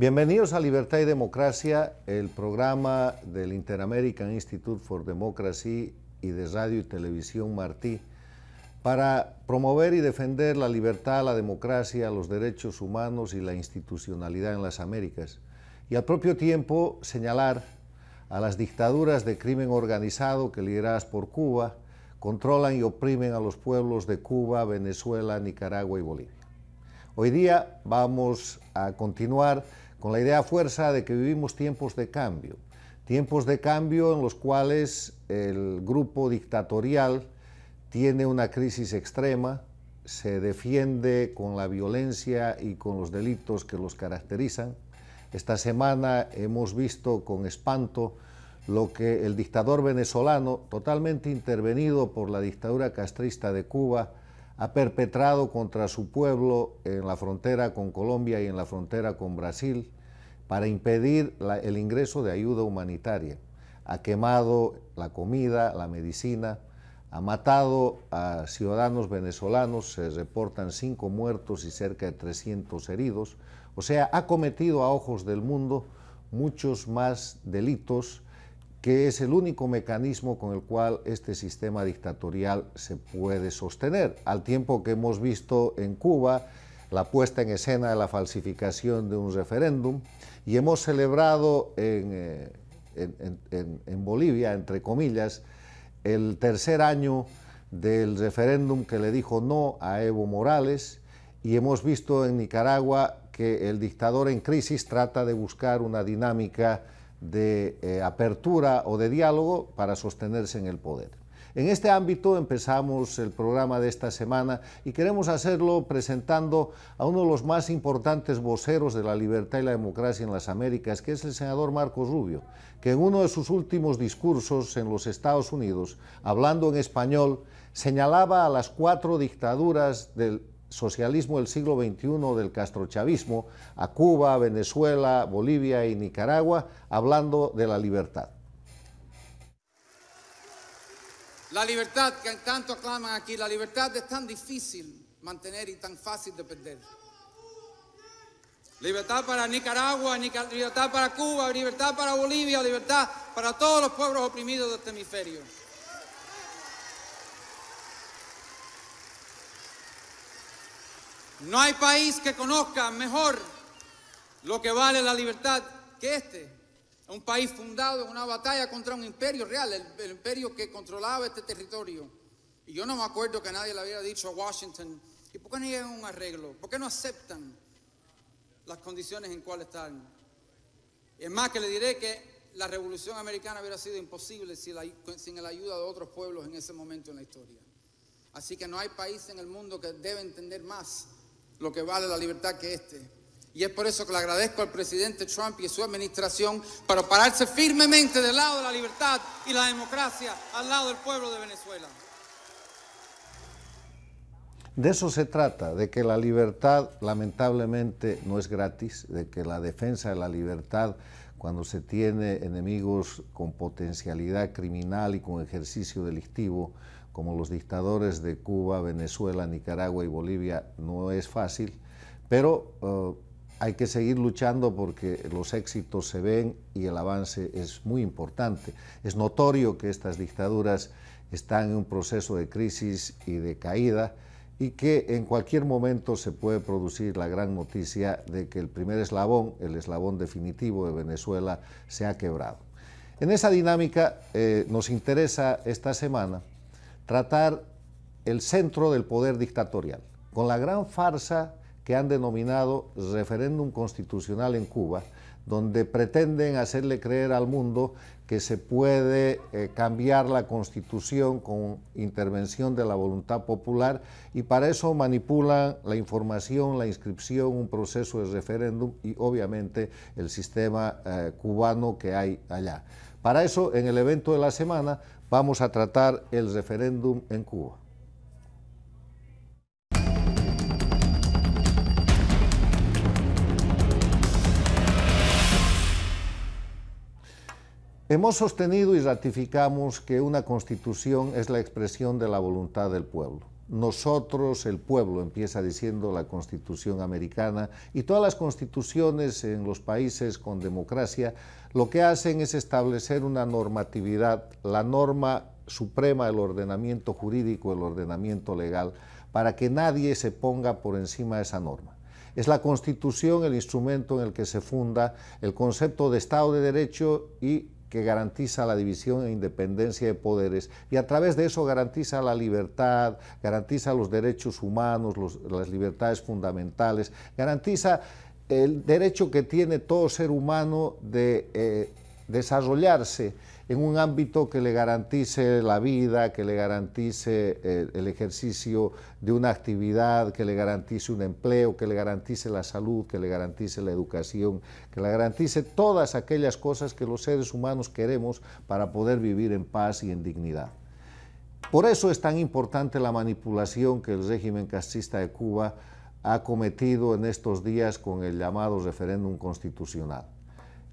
Bienvenidos a Libertad y Democracia, el programa del Interamerican Institute for Democracy y de Radio y Televisión Martí, para promover y defender la libertad, la democracia, los derechos humanos y la institucionalidad en las Américas, y al propio tiempo señalar a las dictaduras de crimen organizado que lideradas por Cuba controlan y oprimen a los pueblos de Cuba, Venezuela, Nicaragua y Bolivia. Hoy día vamos a continuar con la idea fuerza de que vivimos tiempos de cambio, tiempos de cambio en los cuales el grupo dictatorial tiene una crisis extrema, se defiende con la violencia y con los delitos que los caracterizan. Esta semana hemos visto con espanto lo que el dictador venezolano, totalmente intervenido por la dictadura castrista de Cuba, ha perpetrado contra su pueblo en la frontera con Colombia y en la frontera con Brasil para impedir el ingreso de ayuda humanitaria. Ha quemado la comida, la medicina, ha matado a ciudadanos venezolanos, se reportan cinco muertos y cerca de 300 heridos. O sea, ha cometido a ojos del mundo muchos más delitos que es el único mecanismo con el cual este sistema dictatorial se puede sostener, al tiempo que hemos visto en Cuba la puesta en escena de la falsificación de un referéndum y hemos celebrado en, eh, Bolivia, entre comillas, el tercer año del referéndum que le dijo no a Evo Morales y hemos visto en Nicaragua que el dictador en crisis trata de buscar una dinámica de eh, apertura o de diálogo para sostenerse en el poder. En este ámbito empezamos el programa de esta semana y queremos hacerlo presentando a uno de los más importantes voceros de la libertad y la democracia en las Américas, que es el senador Marcos Rubio, que en uno de sus últimos discursos en los Estados Unidos, hablando en español, señalaba a las cuatro dictaduras del socialismo del siglo XXI del castrochavismo a Cuba, Venezuela, Bolivia y Nicaragua, hablando de la libertad. La libertad que tanto aclaman aquí, la libertad es tan difícil mantener y tan fácil de perder. Libertad para Nicaragua, libertad para Cuba, libertad para Bolivia, libertad para todos los pueblos oprimidos de este hemisferio. No hay país que conozca mejor lo que vale la libertad que este. Un país fundado en una batalla contra un imperio real, el, imperio que controlaba este territorio. Y yo no me acuerdo que nadie le hubiera dicho a Washington, ¿y por qué no llegan a un arreglo? ¿Por qué no aceptan las condiciones en cuales están? Es más, que le diré que la revolución americana hubiera sido imposible sin la, sin la ayuda de otros pueblos en ese momento en la historia. Así que no hay país en el mundo que debe entender más lo que vale la libertad que este. Y es por eso que le agradezco al presidente Trump y a su administración para pararse firmemente del lado de la libertad y la democracia, al lado del pueblo de Venezuela. De eso se trata, de que la libertad lamentablemente no es gratis, de que la defensa de la libertad cuando se tiene enemigos con potencialidad criminal y con ejercicio delictivo, como los dictadores de Cuba, Venezuela, Nicaragua y Bolivia, no es fácil, pero eh, hay que seguir luchando porque los éxitos se ven y el avance es muy importante. Es notorio que estas dictaduras están en un proceso de crisis y de caída y que en cualquier momento se puede producir la gran noticia de que el primer eslabón, el eslabón definitivo de Venezuela, se ha quebrado. En esa dinámica eh, nos interesa esta semana tratar el centro del poder dictatorial, con la gran farsa que han denominado referéndum constitucional en Cuba, donde pretenden hacerle creer al mundo que se puede eh, cambiar la constitución con intervención de la voluntad popular y para eso manipulan la información, la inscripción, un proceso de referéndum y obviamente el sistema eh, cubano que hay allá. Para eso, en el evento de la semana, vamos a tratar el referéndum en Cuba. Hemos sostenido y ratificamos que una constitución es la expresión de la voluntad del pueblo. Nosotros, el pueblo, empieza diciendo la constitución americana y todas las constituciones en los países con democracia lo que hacen es establecer una normatividad, la norma suprema del ordenamiento jurídico, el ordenamiento legal, para que nadie se ponga por encima de esa norma. Es la Constitución el instrumento en el que se funda el concepto de Estado de Derecho y que garantiza la división e independencia de poderes y a través de eso garantiza la libertad, garantiza los derechos humanos, las libertades fundamentales, garantiza el derecho que tiene todo ser humano de eh, desarrollarse en un ámbito que le garantice la vida, que le garantice eh, el ejercicio de una actividad, que le garantice un empleo, que le garantice la salud, que le garantice la educación, que le garantice todas aquellas cosas que los seres humanos queremos para poder vivir en paz y en dignidad. Por eso es tan importante la manipulación que el régimen castista de Cuba ha cometido en estos días con el llamado referéndum constitucional.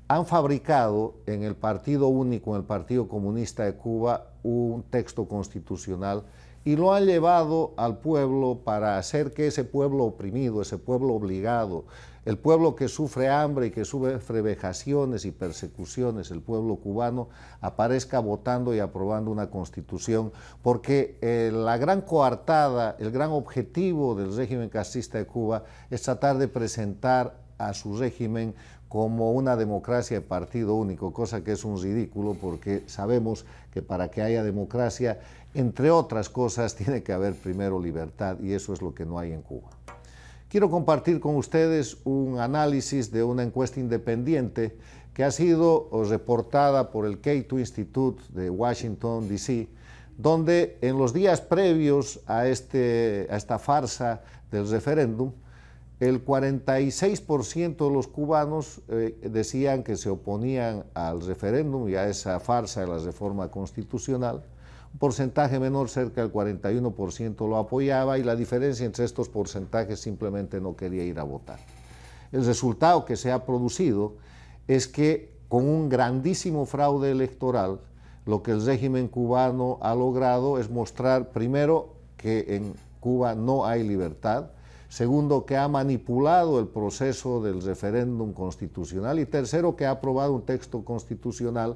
Han fabricado en el Partido Único, en el Partido Comunista de Cuba, un texto constitucional y lo han llevado al pueblo para hacer que ese pueblo oprimido, ese pueblo obligado, el pueblo que sufre hambre y que sufre vejaciones y persecuciones, el pueblo cubano, aparezca votando y aprobando una constitución, porque eh, la gran coartada, el gran objetivo del régimen castista de Cuba es tratar de presentar a su régimen como una democracia de partido único, cosa que es un ridículo porque sabemos que para que haya democracia, entre otras cosas, tiene que haber primero libertad y eso es lo que no hay en Cuba quiero compartir con ustedes un análisis de una encuesta independiente que ha sido reportada por el Cato Institute de Washington, D.C., donde en los días previos a, este, esta farsa del referéndum, el 46% de los cubanos eh, decían que se oponían al referéndum y a esa farsa de la reforma constitucional porcentaje menor, cerca del 41% lo apoyaba y la diferencia entre estos porcentajes simplemente no quería ir a votar. El resultado que se ha producido es que con un grandísimo fraude electoral, lo que el régimen cubano ha logrado es mostrar, primero, que en Cuba no hay libertad, segundo, que ha manipulado el proceso del referéndum constitucional y tercero, que ha aprobado un texto constitucional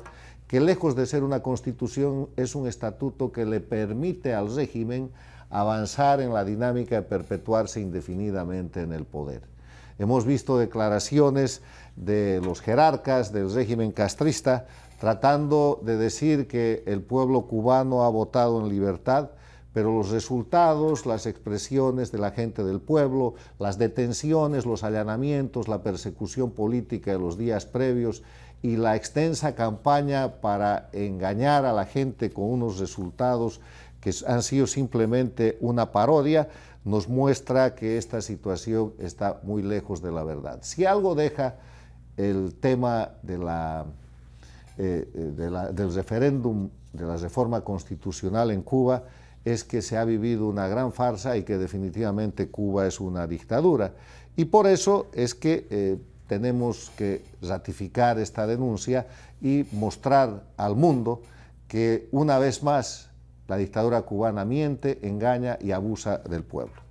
que lejos de ser una constitución es un estatuto que le permite al régimen avanzar en la dinámica de perpetuarse indefinidamente en el poder. Hemos visto declaraciones de los jerarcas del régimen castrista tratando de decir que el pueblo cubano ha votado en libertad, pero los resultados, las expresiones de la gente del pueblo, las detenciones, los allanamientos, la persecución política de los días previos y la extensa campaña para engañar a la gente con unos resultados que han sido simplemente una parodia, nos muestra que esta situación está muy lejos de la verdad. Si algo deja el tema eh, eh, de la, del referéndum de la reforma constitucional en Cuba, es que se ha vivido una gran farsa y que definitivamente Cuba es una dictadura. Y por eso es que eh, tenemos que ratificar esta denuncia y mostrar al mundo que una vez más la dictadura cubana miente, engaña y abusa del pueblo.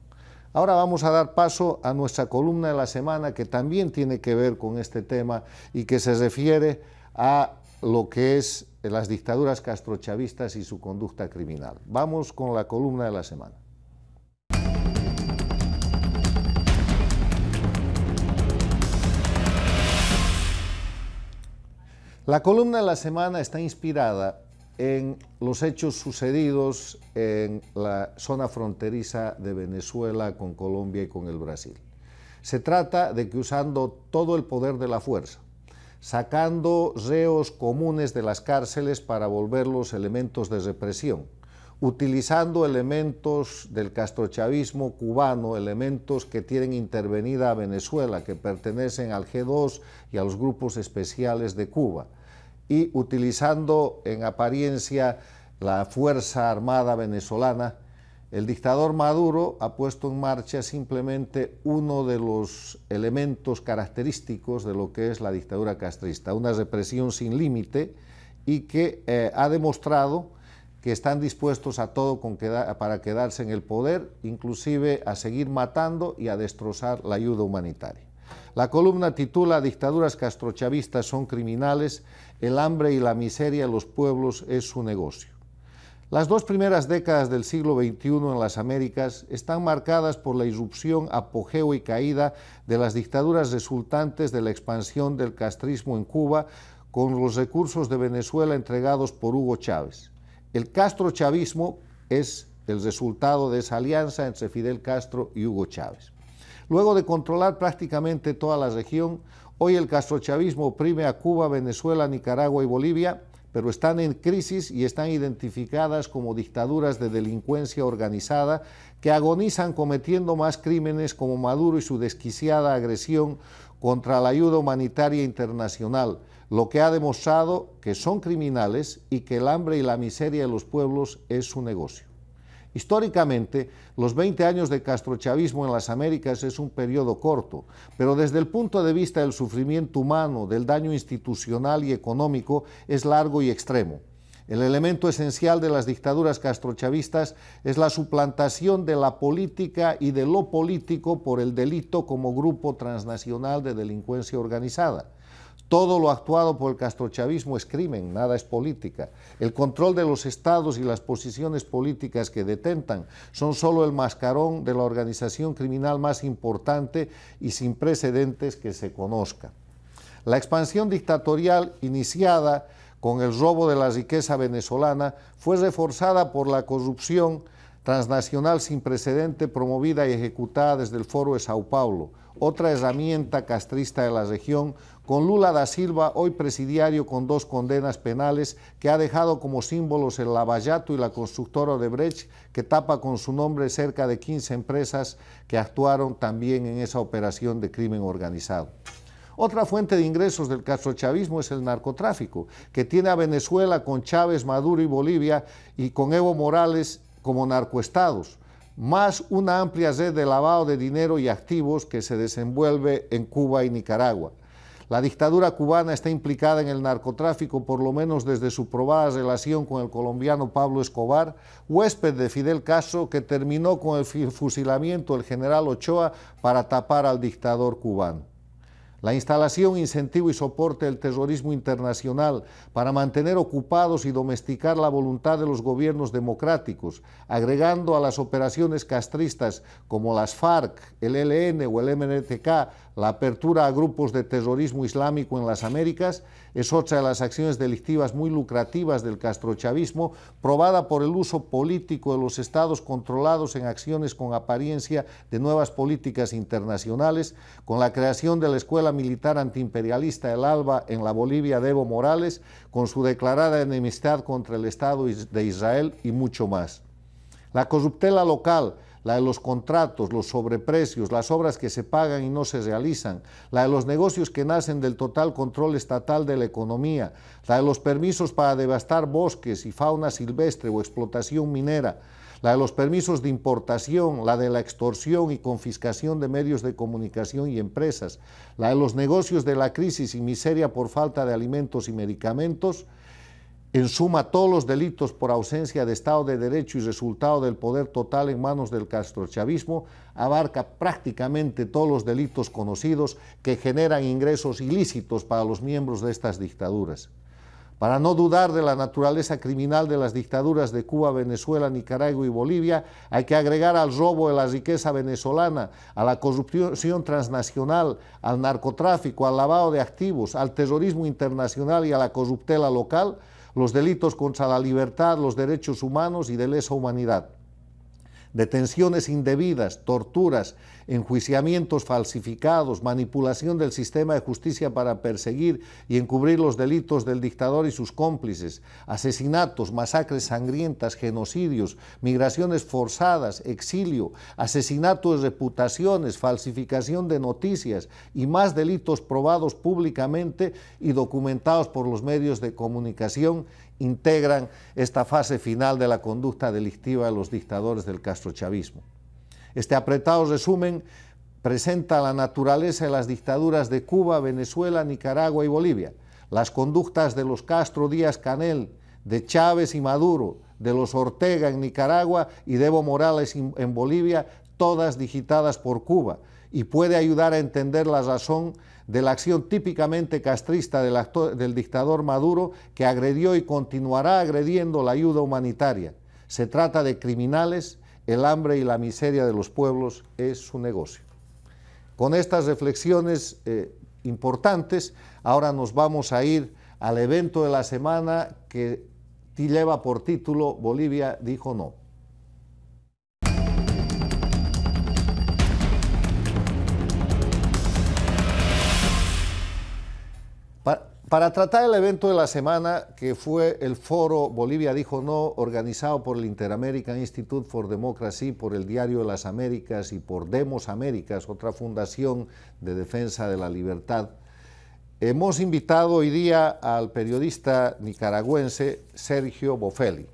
Ahora vamos a dar paso a nuestra columna de la semana que también tiene que ver con este tema y que se refiere a lo que es las dictaduras castrochavistas y su conducta criminal. Vamos con la columna de la semana. La columna de la semana está inspirada en los hechos sucedidos en la zona fronteriza de Venezuela con Colombia y con el Brasil. Se trata de que usando todo el poder de la fuerza, sacando reos comunes de las cárceles para volverlos elementos de represión, utilizando elementos del castrochavismo cubano, elementos que tienen intervenida Venezuela, que pertenecen al G2 y a los grupos especiales de Cuba, y utilizando en apariencia la Fuerza Armada venezolana, el dictador Maduro ha puesto en marcha simplemente uno de los elementos característicos de lo que es la dictadura castrista, una represión sin límite y que eh, ha demostrado que están dispuestos a todo para quedarse en el poder, inclusive a seguir matando y a destrozar la ayuda humanitaria. La columna titula Dictaduras castrochavistas son criminales, el hambre y la miseria de los pueblos es su negocio. Las dos primeras décadas del siglo XXI en las Américas están marcadas por la irrupción, apogeo y caída de las dictaduras resultantes de la expansión del castrismo en Cuba con los recursos de Venezuela entregados por Hugo Chávez. El castrochavismo es el resultado de esa alianza entre Fidel Castro y Hugo Chávez. Luego de controlar prácticamente toda la región, hoy el castrochavismo oprime a Cuba, Venezuela, Nicaragua y Bolivia, pero están en crisis y están identificadas como dictaduras de delincuencia organizada que agonizan cometiendo más crímenes como Maduro y su desquiciada agresión contra la ayuda humanitaria internacional, lo que ha demostrado que son criminales y que el hambre y la miseria de los pueblos es su negocio. Históricamente, los 20 años de castrochavismo en las Américas es un periodo corto, pero desde el punto de vista del sufrimiento humano, del daño institucional y económico, es largo y extremo. El elemento esencial de las dictaduras castrochavistas es la suplantación de la política y de lo político por el delito como grupo transnacional de delincuencia organizada. Todo lo actuado por el castrochavismo es crimen, nada es política. El control de los estados y las posiciones políticas que detentan son solo el mascarón de la organización criminal más importante y sin precedentes que se conozca. La expansión dictatorial iniciada con el robo de la riqueza venezolana fue reforzada por la corrupción transnacional sin precedente promovida y ejecutada desde el Foro de Sao Paulo, otra herramienta castrista de la región con Lula da Silva, hoy presidiario con dos condenas penales, que ha dejado como símbolos el Lavallato y la constructora de Brecht que tapa con su nombre cerca de 15 empresas que actuaron también en esa operación de crimen organizado. Otra fuente de ingresos del castrochavismo es el narcotráfico, que tiene a Venezuela con Chávez, Maduro y Bolivia y con Evo Morales como narcoestados más una amplia red de lavado de dinero y activos que se desenvuelve en Cuba y Nicaragua. La dictadura cubana está implicada en el narcotráfico por lo menos desde su probada relación con el colombiano Pablo Escobar, huésped de Fidel Castro, que terminó con el fusilamiento del general Ochoa para tapar al dictador cubano. La instalación, incentivo y soporte del terrorismo internacional para mantener ocupados y domesticar la voluntad de los gobiernos democráticos, agregando a las operaciones castristas como las FARC, el ELN o el MNTK la apertura a grupos de terrorismo islámico en las Américas es otra de las acciones delictivas muy lucrativas del castrochavismo, probada por el uso político de los estados controlados en acciones con apariencia de nuevas políticas internacionales, con la creación de la Escuela Militar Antiimperialista El Alba en la Bolivia de Evo Morales, con su declarada enemistad contra el Estado de Israel y mucho más. La corruptela local la de los contratos, los sobreprecios, las obras que se pagan y no se realizan, la de los negocios que nacen del total control estatal de la economía, la de los permisos para devastar bosques y fauna silvestre o explotación minera, la de los permisos de importación, la de la extorsión y confiscación de medios de comunicación y empresas, la de los negocios de la crisis y miseria por falta de alimentos y medicamentos, en suma, todos los delitos por ausencia de Estado de Derecho y resultado del poder total en manos del castrochavismo abarca prácticamente todos los delitos conocidos que generan ingresos ilícitos para los miembros de estas dictaduras. Para no dudar de la naturaleza criminal de las dictaduras de Cuba, Venezuela, Nicaragua y Bolivia, hay que agregar al robo de la riqueza venezolana, a la corrupción transnacional, al narcotráfico, al lavado de activos, al terrorismo internacional y a la corruptela local, los delitos contra la libertad, los derechos humanos y de lesa humanidad detenciones indebidas, torturas, enjuiciamientos falsificados, manipulación del sistema de justicia para perseguir y encubrir los delitos del dictador y sus cómplices, asesinatos, masacres sangrientas, genocidios, migraciones forzadas, exilio, asesinatos de reputaciones, falsificación de noticias y más delitos probados públicamente y documentados por los medios de comunicación integran esta fase final de la conducta delictiva de los dictadores del castrochavismo. Este apretado resumen presenta la naturaleza de las dictaduras de Cuba, Venezuela, Nicaragua y Bolivia, las conductas de los Castro Díaz Canel, de Chávez y Maduro, de los Ortega en Nicaragua y de Evo Morales en Bolivia, todas digitadas por Cuba, y puede ayudar a entender la razón de la acción típicamente castrista del, dictador Maduro que agredió y continuará agrediendo la ayuda humanitaria. Se trata de criminales, el hambre y la miseria de los pueblos es su negocio. Con estas reflexiones eh, importantes, ahora nos vamos a ir al evento de la semana que lleva por título Bolivia dijo no. Para tratar el evento de la semana, que fue el foro Bolivia dijo no, organizado por el Interamerican Institute for Democracy, por el Diario de las Américas y por Demos Américas, otra fundación de defensa de la libertad, hemos invitado hoy día al periodista nicaragüense Sergio Bofelli.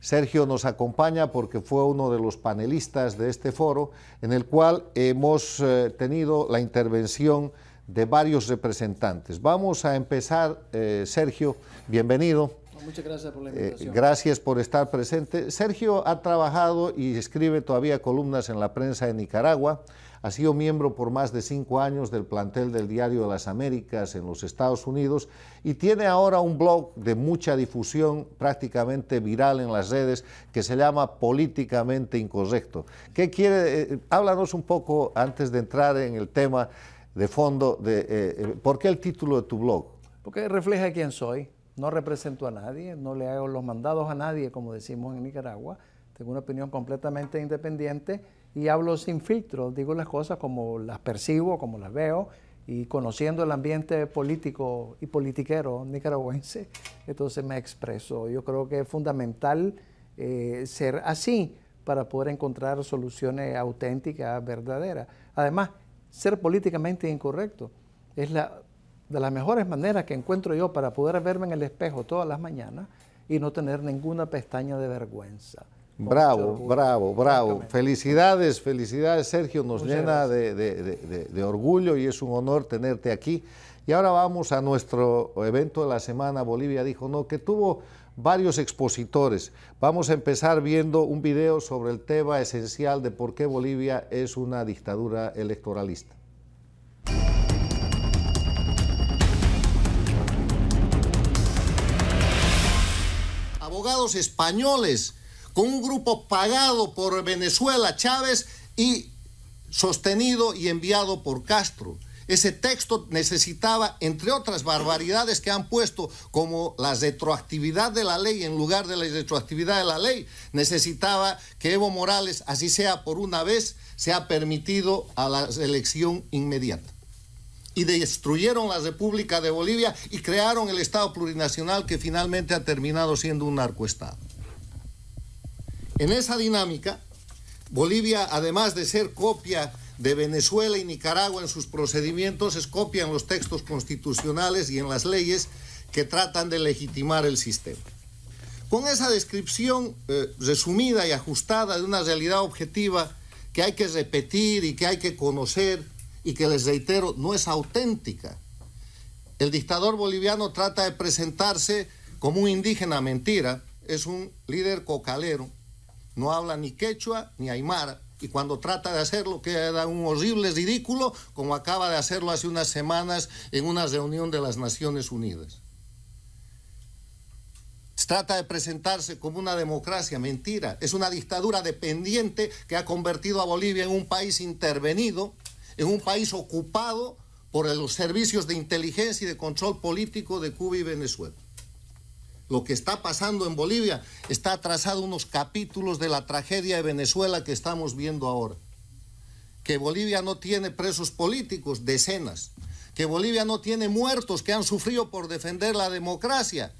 Sergio nos acompaña porque fue uno de los panelistas de este foro, en el cual hemos eh, tenido la intervención de varios representantes. Vamos a empezar, eh, Sergio, bienvenido. Muchas gracias por la eh, invitación. gracias por estar presente. Sergio ha trabajado y escribe todavía columnas en la prensa de Nicaragua. Ha sido miembro por más de cinco años del plantel del Diario de las Américas en los Estados Unidos y tiene ahora un blog de mucha difusión, prácticamente viral en las redes, que se llama Políticamente Incorrecto. ¿Qué quiere? Eh, háblanos un poco antes de entrar en el tema de fondo de eh, eh, por qué el título de tu blog? Porque refleja quién soy. No represento a nadie, no le hago los mandados a nadie, como decimos en Nicaragua. Tengo una opinión completamente independiente y hablo sin filtro. Digo las cosas como las percibo, como las veo y conociendo el ambiente político y politiquero nicaragüense, entonces me expreso. Yo creo que es fundamental eh, ser así para poder encontrar soluciones auténticas, verdaderas. Además, ser políticamente incorrecto. Es la, de las mejores maneras que encuentro yo para poder verme en el espejo todas las mañanas y no tener ninguna pestaña de vergüenza. Bravo, bravo, bravo. Felicidades, felicidades Sergio, nos llena de, de, de, de, orgullo y es un honor tenerte aquí. Y ahora vamos a nuestro evento de la semana, Bolivia dijo no, que tuvo varios expositores. Vamos a empezar viendo un video sobre el tema esencial de por qué Bolivia es una dictadura electoralista. Abogados españoles con un grupo pagado por Venezuela Chávez y sostenido y enviado por Castro ese texto necesitaba, entre otras barbaridades que han puesto, como la retroactividad de la ley en lugar de la retroactividad de la ley, necesitaba que Evo Morales, así sea por una vez, sea permitido a la elección inmediata y destruyeron la República de Bolivia y crearon el Estado plurinacional que finalmente ha terminado siendo un narcoestado. En esa dinámica, Bolivia, además de ser copia de Venezuela y Nicaragua en sus procedimientos escopian los textos constitucionales y en las leyes que tratan de legitimar el sistema. Con esa descripción eh, resumida y ajustada de una realidad objetiva que hay que repetir y que hay que conocer y que les reitero no es auténtica, el dictador boliviano trata de presentarse como un indígena mentira, es un líder cocalero, no habla ni quechua ni aymara y cuando trata de hacerlo queda un horrible ridículo como acaba de hacerlo hace unas semanas en una reunión de las Naciones Unidas. Trata de presentarse como una democracia, mentira. Es una dictadura dependiente que ha convertido a Bolivia en un país intervenido, en un país ocupado por los servicios de inteligencia y de control político de Cuba y Venezuela lo que está pasando en Bolivia está atrasado unos capítulos de la tragedia de Venezuela que estamos viendo ahora. Que Bolivia no tiene presos políticos, decenas. Que Bolivia no tiene muertos que han sufrido por defender la democracia,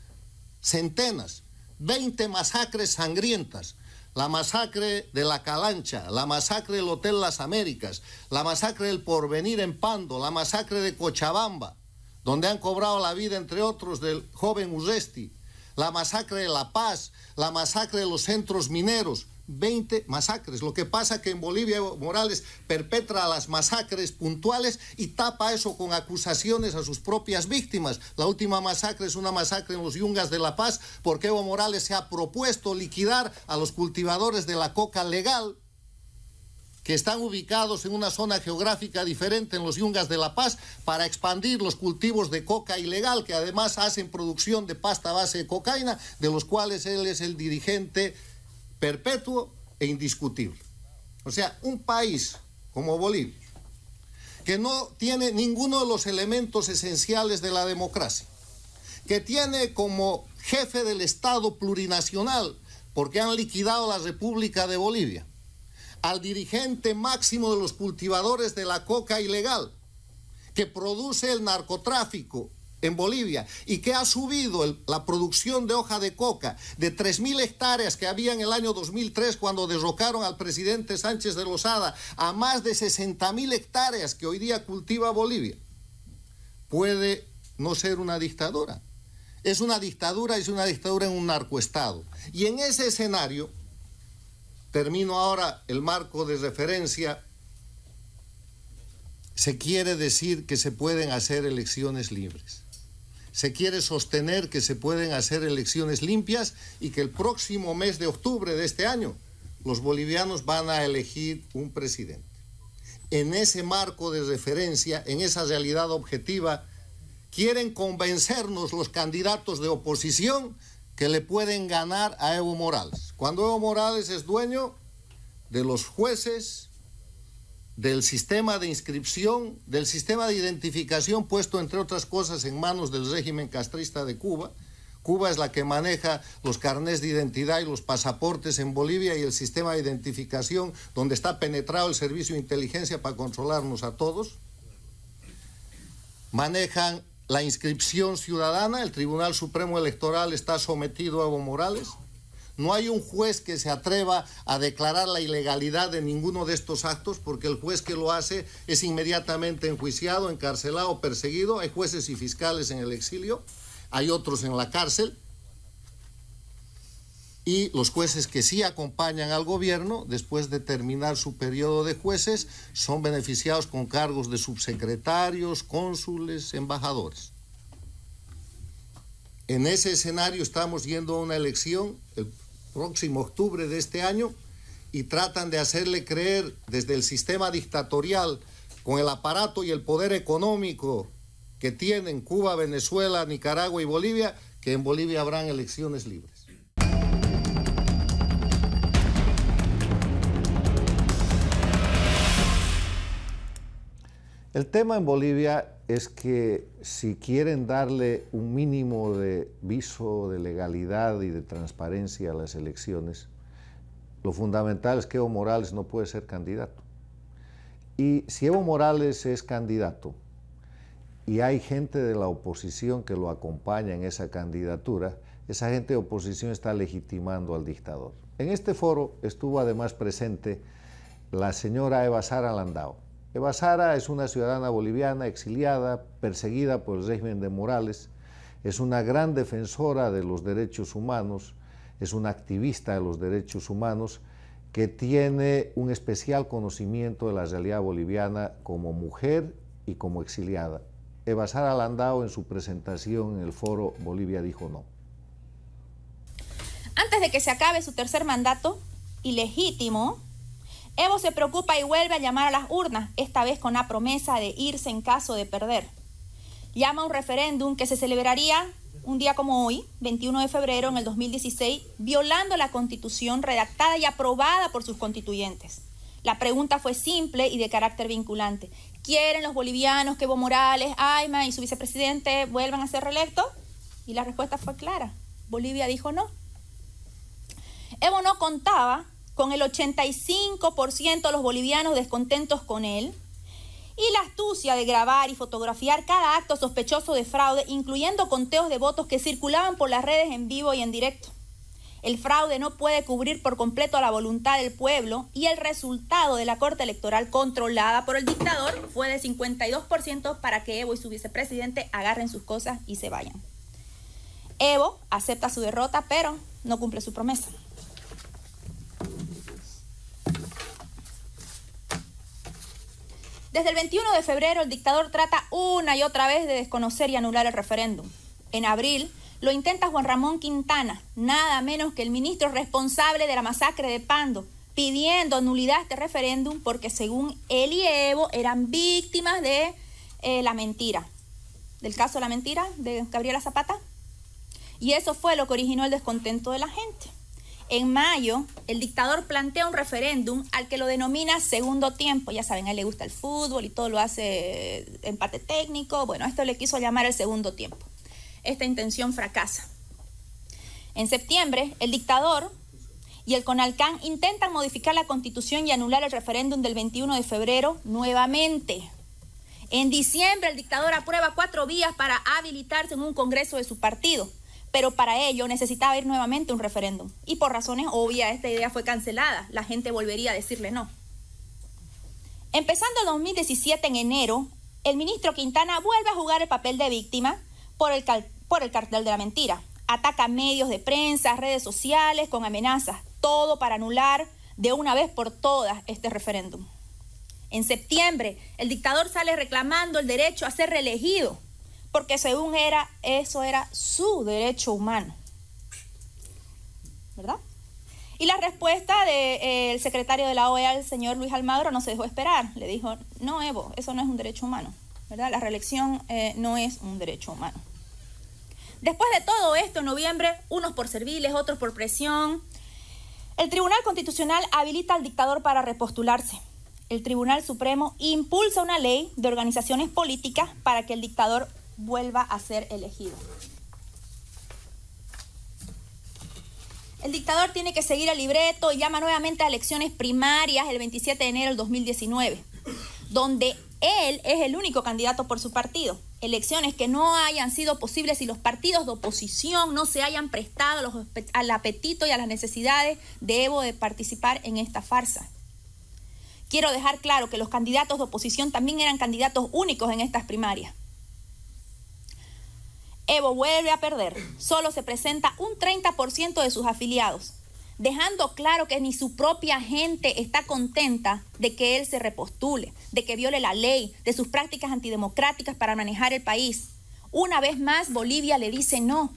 centenas. 20 masacres sangrientas. La masacre de La Calancha, la masacre del Hotel Las Américas, la masacre del Porvenir en Pando, la masacre de Cochabamba, donde han cobrado la vida, entre otros, del joven Uzesti, la masacre de La Paz, la masacre de los centros mineros, 20 masacres. Lo que pasa que en Bolivia Morales perpetra las masacres puntuales y tapa eso con acusaciones a sus propias víctimas. La última masacre es una masacre en los Yungas de La Paz porque Evo Morales se ha propuesto liquidar a los cultivadores de la coca legal que están ubicados en una zona geográfica diferente en los yungas de La Paz para expandir los cultivos de coca ilegal, que además hacen producción de pasta base de cocaína, de los cuales él es el dirigente perpetuo e indiscutible. O sea, un país como Bolivia, que no tiene ninguno de los elementos esenciales de la democracia, que tiene como jefe del Estado plurinacional, porque han liquidado la República de Bolivia, al dirigente máximo de los cultivadores de la coca ilegal que produce el narcotráfico en Bolivia y que ha subido la producción de hoja de coca de 3.000 hectáreas que había en el año 2003 cuando derrocaron al presidente Sánchez de Lozada a más de 60.000 hectáreas que hoy día cultiva Bolivia. Puede no ser una dictadura. Es una dictadura, es una dictadura en un narcoestado. Y en ese escenario termino ahora el marco de referencia, se quiere decir que se pueden hacer elecciones libres. Se quiere sostener que se pueden hacer elecciones limpias y que el próximo mes de octubre de este año los bolivianos van a elegir un presidente. En ese marco de referencia, en esa realidad objetiva, quieren convencernos los candidatos de oposición que le pueden ganar a Evo Morales. Cuando Evo Morales es dueño de los jueces, del sistema de inscripción, del sistema de identificación puesto, entre otras cosas, en manos del régimen castrista de Cuba. Cuba es la que maneja los carnés de identidad y los pasaportes en Bolivia y el sistema de identificación donde está penetrado el servicio de inteligencia para controlarnos a todos. Manejan la inscripción ciudadana, el Tribunal Supremo Electoral está sometido a Evo Morales. No hay un juez que se atreva a declarar la ilegalidad de ninguno de estos actos porque el juez que lo hace es inmediatamente enjuiciado, encarcelado, perseguido. Hay jueces y fiscales en el exilio, hay otros en la cárcel y los jueces que sí acompañan al gobierno, después de terminar su periodo de jueces, son beneficiados con cargos de subsecretarios, cónsules, embajadores. En ese escenario estamos yendo a una elección el próximo octubre de este año y tratan de hacerle creer desde el sistema dictatorial, con el aparato y el poder económico que tienen Cuba, Venezuela, Nicaragua y Bolivia, que en Bolivia habrán elecciones libres. El tema en Bolivia es que si quieren darle un mínimo de viso de legalidad y de transparencia a las elecciones, lo fundamental es que Evo Morales no puede ser candidato. Y si Evo Morales es candidato y hay gente de la oposición que lo acompaña en esa candidatura, esa gente de oposición está legitimando al dictador. En este foro estuvo además presente la señora Eva Sara Landau, Eva Sara es una ciudadana boliviana exiliada, perseguida por el régimen de Morales, es una gran defensora de los derechos humanos, es una activista de los derechos humanos que tiene un especial conocimiento de la realidad boliviana como mujer y como exiliada. Eva Sara Landau en su presentación en el foro Bolivia dijo no. Antes de que se acabe su tercer mandato, ilegítimo, Evo se preocupa y vuelve a llamar a las urnas, esta vez con la promesa de irse en caso de perder. Llama a un referéndum que se celebraría un día como hoy, 21 de febrero en el 2016, violando la constitución redactada y aprobada por sus constituyentes. La pregunta fue simple y de carácter vinculante. ¿Quieren los bolivianos que Evo Morales, Ayma y su vicepresidente vuelvan a ser reelectos? Y la respuesta fue clara. Bolivia dijo no. Evo no contaba con el 85% de los bolivianos descontentos con él, y la astucia de grabar y fotografiar cada acto sospechoso de fraude, incluyendo conteos de votos que circulaban por las redes en vivo y en directo. El fraude no puede cubrir por completo la voluntad del pueblo y el resultado de la Corte Electoral controlada por el dictador fue de 52% para que Evo y su vicepresidente agarren sus cosas y se vayan. Evo acepta su derrota, pero no cumple su promesa. Desde el 21 de febrero el dictador trata una y otra vez de desconocer y anular el referéndum. En abril lo intenta Juan Ramón Quintana, nada menos que el ministro responsable de la masacre de Pando, pidiendo nulidad este referéndum porque según él y Evo eran víctimas de eh, la mentira. Del caso de la mentira de Gabriela Zapata. Y eso fue lo que originó el descontento de la gente. En mayo, el dictador plantea un referéndum al que lo denomina segundo tiempo. Ya saben, a él le gusta el fútbol y todo lo hace en parte técnico. Bueno, esto le quiso llamar el segundo tiempo. Esta intención fracasa. En septiembre, el dictador y el CONALCAN intentan modificar la constitución y anular el referéndum del 21 de febrero nuevamente. En diciembre, el dictador aprueba cuatro vías para habilitarse en un congreso de su partido pero para ello necesitaba ir nuevamente un referéndum. Y por razones obvias esta idea fue cancelada, la gente volvería a decirle no. Empezando 2017 en enero, el ministro Quintana vuelve a jugar el papel de víctima por el, por el cartel de la mentira. Ataca medios de prensa, redes sociales, con amenazas, todo para anular de una vez por todas este referéndum. En septiembre, el dictador sale reclamando el derecho a ser reelegido porque según era, eso era su derecho humano. ¿Verdad? Y la respuesta del eh, secretario de la OEA, el señor Luis Almagro, no se dejó esperar. Le dijo, no, Evo, eso no es un derecho humano. ¿verdad? La reelección eh, no es un derecho humano. Después de todo esto, en noviembre, unos por serviles, otros por presión, el Tribunal Constitucional habilita al dictador para repostularse. El Tribunal Supremo impulsa una ley de organizaciones políticas para que el dictador vuelva a ser elegido. El dictador tiene que seguir el libreto y llama nuevamente a elecciones primarias el 27 de enero del 2019, donde él es el único candidato por su partido. Elecciones que no hayan sido posibles si los partidos de oposición no se hayan prestado al apetito y a las necesidades de Evo de participar en esta farsa. Quiero dejar claro que los candidatos de oposición también eran candidatos únicos en estas primarias. Evo vuelve a perder. Solo se presenta un 30% de sus afiliados, dejando claro que ni su propia gente está contenta de que él se repostule, de que viole la ley, de sus prácticas antidemocráticas para manejar el país. Una vez más, Bolivia le dice no.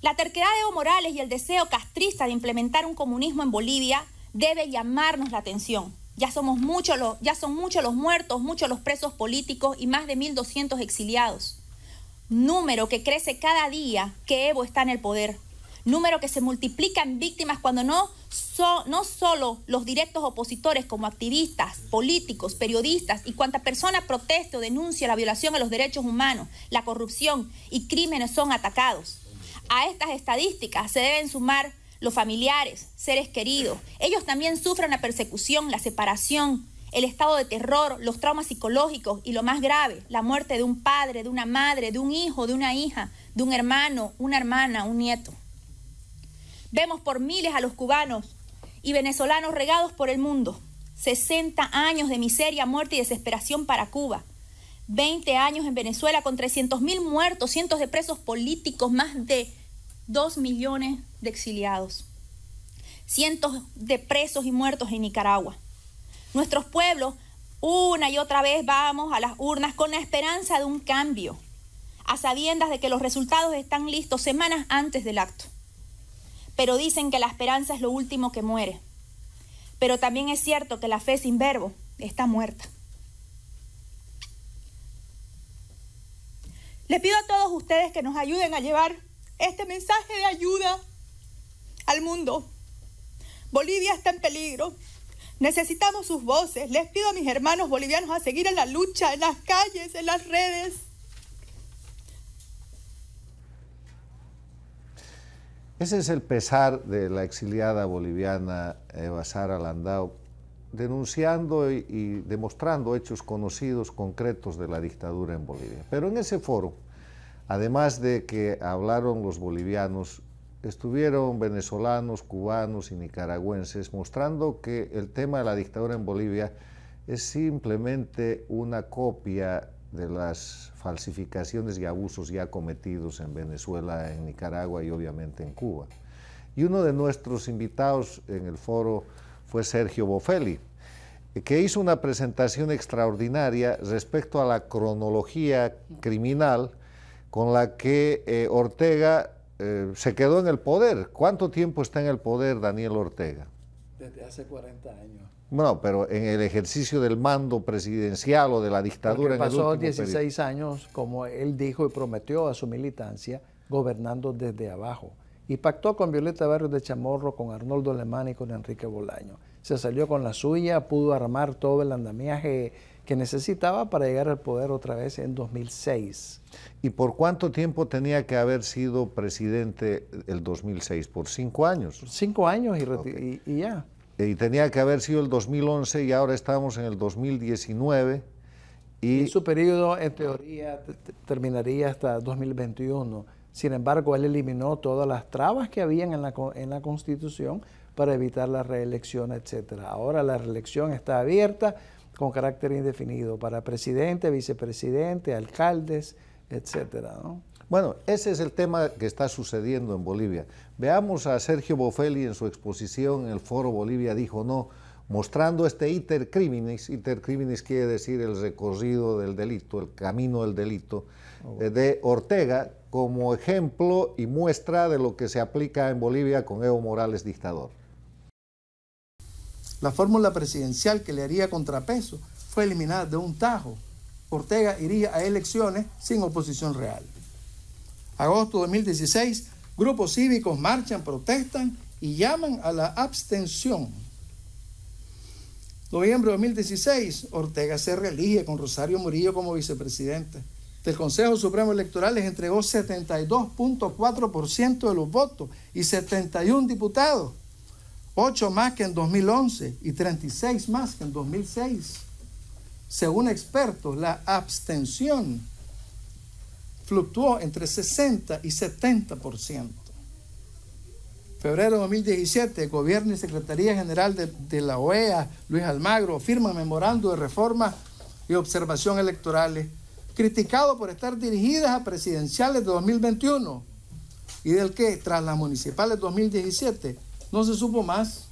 La terquedad de Evo Morales y el deseo castrista de implementar un comunismo en Bolivia debe llamarnos la atención. Ya, somos muchos ya son muchos los muertos, muchos los presos políticos y más de 1.200 exiliados número que crece cada día que Evo está en el poder, número que se multiplica en víctimas cuando no, no solo los directos opositores como activistas, políticos, periodistas y cuanta persona proteste o denuncia la violación a los derechos humanos, la corrupción y crímenes son atacados. A estas estadísticas se deben sumar los familiares, seres queridos. Ellos también sufren la persecución, la separación, el estado de terror, los traumas psicológicos y lo más grave, la muerte de un padre, de una madre, de un hijo, de una hija, de un hermano, una hermana, un nieto. Vemos por miles a los cubanos y venezolanos regados por el mundo. 60 años de miseria, muerte y desesperación para Cuba. 20 años en Venezuela con 300.000 muertos, cientos de presos políticos, más de 2 millones de exiliados. Cientos de presos y muertos en Nicaragua. Nuestros pueblos una y otra vez vamos a las urnas con la esperanza de un cambio, a sabiendas de que los resultados están listos semanas antes del acto. Pero dicen que la esperanza es lo último que muere. Pero también es cierto que la fe sin verbo está muerta. Les pido a todos ustedes que nos ayuden a llevar este mensaje de ayuda al mundo. Bolivia está en peligro. Necesitamos sus voces. Les pido a mis hermanos bolivianos a seguir en la lucha, en las calles, en las redes. Ese es el pesar de la exiliada boliviana Eva eh, Sara Landau, denunciando y, y, demostrando hechos conocidos, concretos de la dictadura en Bolivia. Pero en ese foro, además de que hablaron los bolivianos, estuvieron venezolanos, cubanos y nicaragüenses mostrando que el tema de la dictadura en Bolivia es simplemente una copia de las falsificaciones y abusos ya cometidos en Venezuela, en Nicaragua y obviamente en Cuba. Y uno de nuestros invitados en el foro fue Sergio Bofelli, que hizo una presentación extraordinaria respecto a la cronología criminal con la que eh, Ortega eh, se quedó en el poder. ¿Cuánto tiempo está en el poder Daniel Ortega? Desde hace 40 años. Bueno, pero en el ejercicio del mando presidencial o de la dictadura. En pasó 16 años, como él dijo y prometió a su militancia, gobernando desde abajo. Y pactó con Violeta Barrios de Chamorro, con Arnoldo Alemán y con Enrique Bolaño. Se salió con la suya, pudo armar todo el andamiaje que necesitaba para llegar al poder otra vez en 2006. ¿Y por cuánto tiempo tenía que haber sido presidente el 2006? ¿Por cinco años? Cinco años y, ya. Y tenía que haber sido el 2011 y ahora estamos en el 2019. Y, su periodo, en teoría, terminaría hasta 2021. Sin embargo, él eliminó todas las trabas que habían en la, en la Constitución para evitar la reelección, etc. Ahora la reelección está abierta con carácter indefinido para presidente, vicepresidente, alcaldes, etcétera. Bueno, ese es el tema que está sucediendo en Bolivia. Veamos a Sergio Bofelli en su exposición en el Foro Bolivia dijo no, mostrando este iter criminis. Iter criminis quiere decir el recorrido del delito, el camino del delito, ah, eh, de Ortega como ejemplo y muestra de lo que se aplica en Bolivia con Evo Morales dictador. La fórmula presidencial que le haría contrapeso fue eliminada de un tajo. Ortega iría a elecciones sin oposición real. Agosto de 2016, grupos cívicos marchan, protestan y llaman a la abstención. Noviembre de 2016, Ortega se reelige con Rosario Murillo como vicepresidente. Del Consejo Supremo Electoral les entregó 72.4% de los votos y 71 diputados. 8 más que en 2011 y 36 más que en 2006. Según expertos, la abstención fluctuó entre 60 y 70%. Febrero de 2017, Gobierno y Secretaría General de, la OEA, Luis Almagro, firma memorando de reforma y observación electorales, criticado por estar dirigidas a presidenciales de 2021 y del que, tras las municipales de 2017, no se supo más.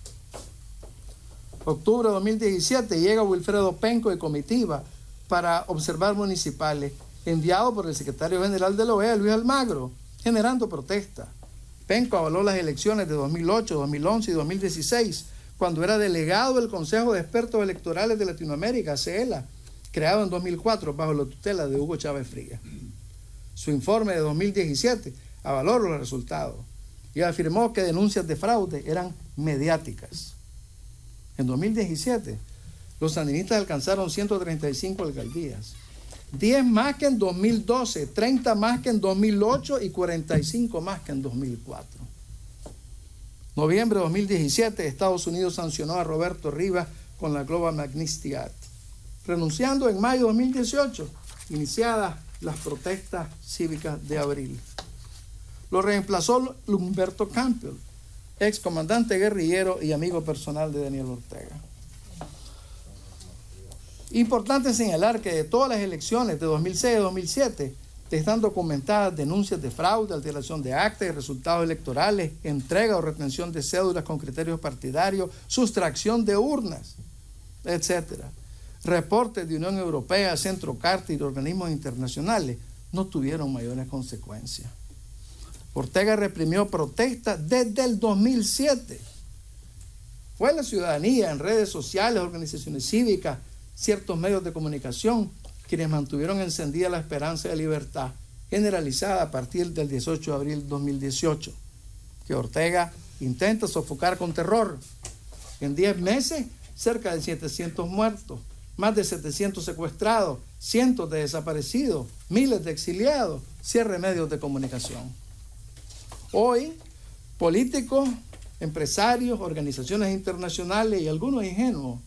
Octubre de 2017 llega Wilfredo Penco de comitiva para observar municipales, enviado por el secretario general de la OEA, Luis Almagro, generando protesta. Penco avaló las elecciones de 2008, 2011 y 2016, cuando era delegado del Consejo de Expertos Electorales de Latinoamérica, CELA, creado en 2004 bajo la tutela de Hugo Chávez Fría. Su informe de 2017 avaló los resultados y afirmó que denuncias de fraude eran mediáticas. En 2017, los sandinistas alcanzaron 135 alcaldías, 10 más que en 2012, 30 más que en 2008 y 45 más que en 2004. Noviembre de 2017, Estados Unidos sancionó a Roberto Rivas con la Global Magnitsky Act, renunciando en mayo de 2018, iniciadas las protestas cívicas de abril. Lo reemplazó Humberto Campbell, ex comandante guerrillero y amigo personal de Daniel Ortega. Importante señalar que de todas las elecciones de 2006 y 2007 están documentadas denuncias de fraude, alteración de actas y resultados electorales, entrega o retención de cédulas con criterios partidarios, sustracción de urnas, etcétera, Reportes de Unión Europea, Centro Carta y de organismos internacionales no tuvieron mayores consecuencias. Ortega reprimió protestas desde el 2007. Fue la ciudadanía en redes sociales, organizaciones cívicas, ciertos medios de comunicación quienes mantuvieron encendida la esperanza de libertad generalizada a partir del 18 de abril de 2018, que Ortega intenta sofocar con terror. En 10 meses, cerca de 700 muertos, más de 700 secuestrados, cientos de desaparecidos, miles de exiliados, cierre medios de comunicación. Hoy, políticos, empresarios, organizaciones internacionales y algunos ingenuos,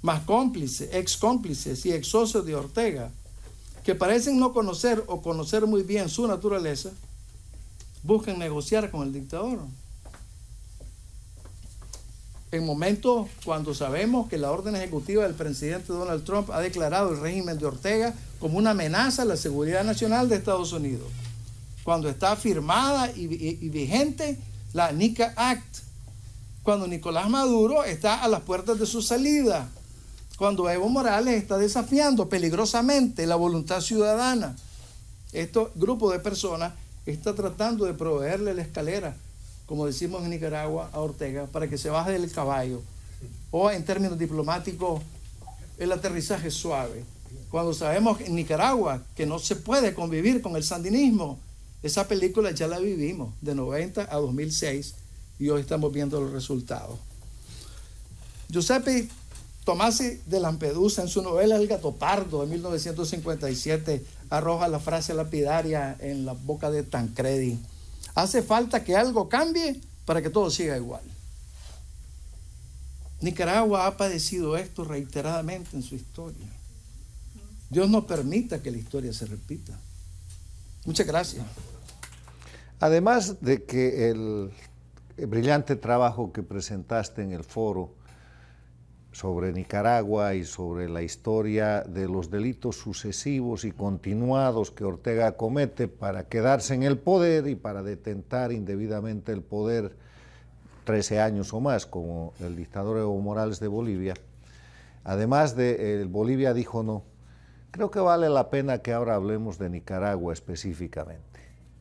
más cómplices, ex cómplices y ex socios de Ortega, que parecen no conocer o conocer muy bien su naturaleza, buscan negociar con el dictador. En momentos cuando sabemos que la orden ejecutiva del presidente Donald Trump ha declarado el régimen de Ortega como una amenaza a la seguridad nacional de Estados Unidos cuando está firmada y, vigente la NICA Act, cuando Nicolás Maduro está a las puertas de su salida, cuando Evo Morales está desafiando peligrosamente la voluntad ciudadana. Este grupo de personas está tratando de proveerle la escalera, como decimos en Nicaragua, a Ortega para que se baje del caballo. O en términos diplomáticos, el aterrizaje suave. Cuando sabemos en Nicaragua que no se puede convivir con el sandinismo, esa película ya la vivimos de 90 a 2006 y hoy estamos viendo los resultados. Giuseppe Tomasi de Lampedusa en su novela El gato pardo de 1957 arroja la frase lapidaria en la boca de Tancredi. Hace falta que algo cambie para que todo siga igual. Nicaragua ha padecido esto reiteradamente en su historia. Dios no permita que la historia se repita. Muchas gracias. Además de que el, brillante trabajo que presentaste en el foro sobre Nicaragua y sobre la historia de los delitos sucesivos y continuados que Ortega comete para quedarse en el poder y para detentar indebidamente el poder 13 años o más, como el dictador Evo Morales de Bolivia. Además de Bolivia dijo no, creo que vale la pena que ahora hablemos de Nicaragua específicamente.